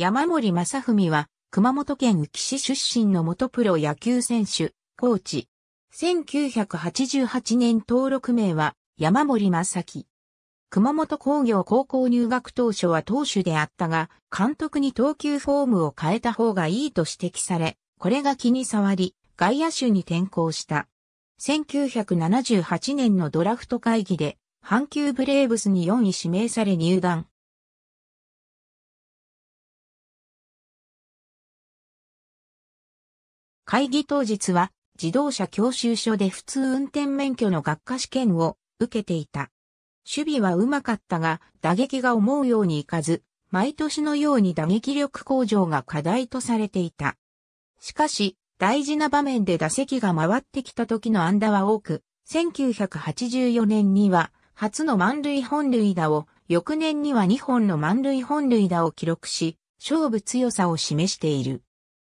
山森正文は、熊本県宇城市出身の元プロ野球選手、コーチ。1988年登録名は、山森正樹。熊本工業高校入学当初は投手であったが、監督に投球フォームを変えた方がいいと指摘され、これが気に障り、外野手に転向した。1978年のドラフト会議で、阪急ブレーブスに4位指名され入団。会議当日は自動車教習所で普通運転免許の学科試験を受けていた。守備はうまかったが打撃が思うようにいかず、毎年のように打撃力向上が課題とされていた。しかし、大事な場面で打席が回ってきた時の安打は多く、1984年には初の満塁本塁打を、翌年には2本の満塁本塁打を記録し、勝負強さを示している。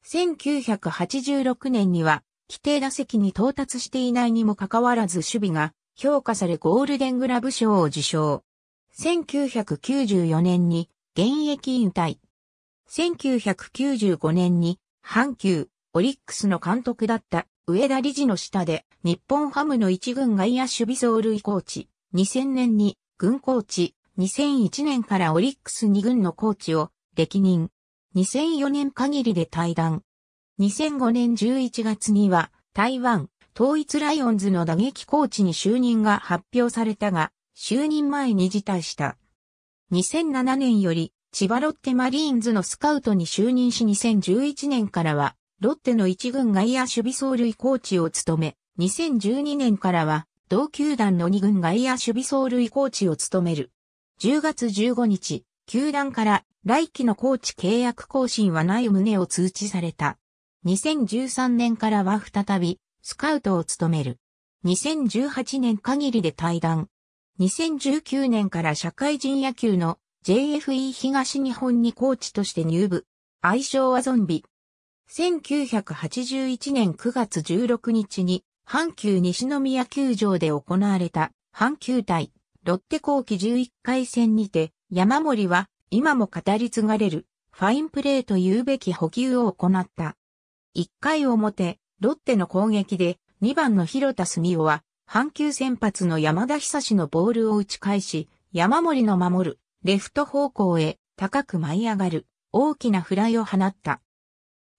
1986年には、規定打席に到達していないにもかかわらず守備が評価されゴールデングラブ賞を受賞。1994年に現役引退。1995年に阪急オリックスの監督だった上田理事の下で日本ハムの一軍外野守備走塁コーチ。2000年に軍コーチ。2001年からオリックス二軍のコーチを歴任。2004年限りで退団。2005年11月には台湾統一ライオンズの打撃コーチに就任が発表されたが、就任前に辞退した。2007年より千葉ロッテマリーンズのスカウトに就任し2011年からはロッテの一軍外野守備走塁コーチを務め、2012年からは同球団の二軍外野守備走塁コーチを務める。10月15日、球団から来季のコーチ契約更新はない旨を通知された。2013年からは再びスカウトを務める。2018年限りで退団。2019年から社会人野球の JFE 東日本にコーチとして入部。愛称はゾンビ。1981年9月16日に阪急西宮球場で行われた阪急対ロッテ後期11回戦にて山森は今も語り継がれるファインプレーと言うべき補給を行った。1回表、ロッテの攻撃で2番の広田澄夫は阪急先発の山田久志のボールを打ち返し、山森の守るレフト方向へ高く舞い上がる大きなフライを放った。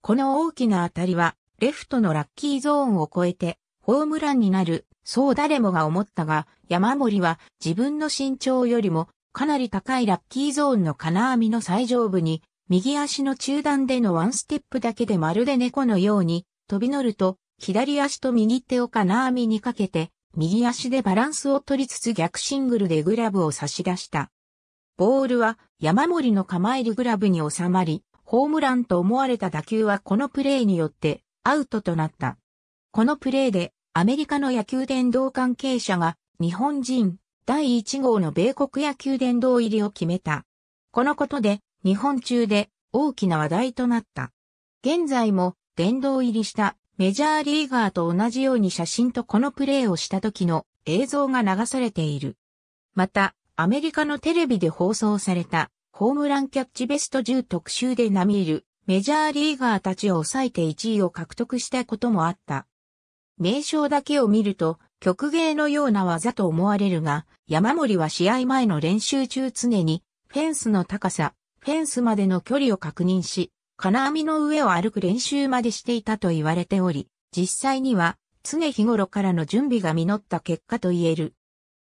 この大きな当たりはレフトのラッキーゾーンを超えてホームランになるそう誰もが思ったが、山森は自分の身長よりもかなり高いラッキーゾーンの金網の最上部に、右足の中段でのワンステップだけでまるで猫のように飛び乗ると、左足と右手を金網にかけて、右足でバランスを取りつつ逆シングルでグラブを差し出した。ボールは山盛りの構えるグラブに収まり、ホームランと思われた打球はこのプレーによってアウトとなった。このプレーでアメリカの野球伝道関係者が日本人第1号の米国野球殿堂入りを決めた。このことで、日本中で大きな話題となった。現在も殿堂入りしたメジャーリーガーと同じように写真とこのプレーをした時の映像が流されている。また、アメリカのテレビで放送されたホームランキャッチベスト10特集で並みいるメジャーリーガーたちを抑えて1位を獲得したこともあった。名称だけを見ると曲芸のような技と思われるが、山森は試合前の練習中常に、フェンスの高さ、フェンスまでの距離を確認し、金網の上を歩く練習までしていたと言われており、実際には常日頃からの準備が実った結果と言える。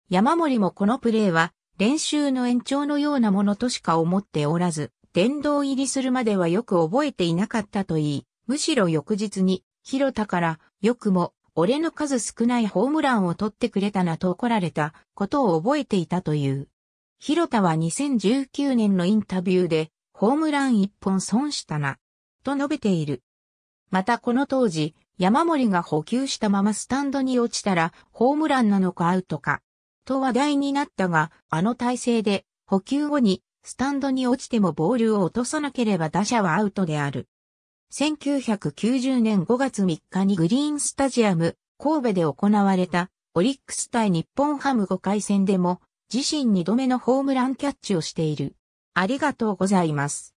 山森もこのプレーは練習の延長のようなものとしか思っておらず、殿堂入りするまではよく覚えていなかったと言い、むしろ翌日に、広田からよくも俺の数少ないホームランを取ってくれたなと怒られたことを覚えていたという。広田は2019年のインタビューで、ホームラン一本損したな、と述べている。またこの当時、山森が補給したままスタンドに落ちたら、ホームランなのかアウトか、と話題になったが、あの体勢で、補給後に、スタンドに落ちてもボールを落とさなければ打者はアウトである。1990年5月3日にグリーンスタジアム、神戸で行われたオリックス対日本ハム5回戦でも自身2度目のホームランキャッチをしている。ありがとうございます。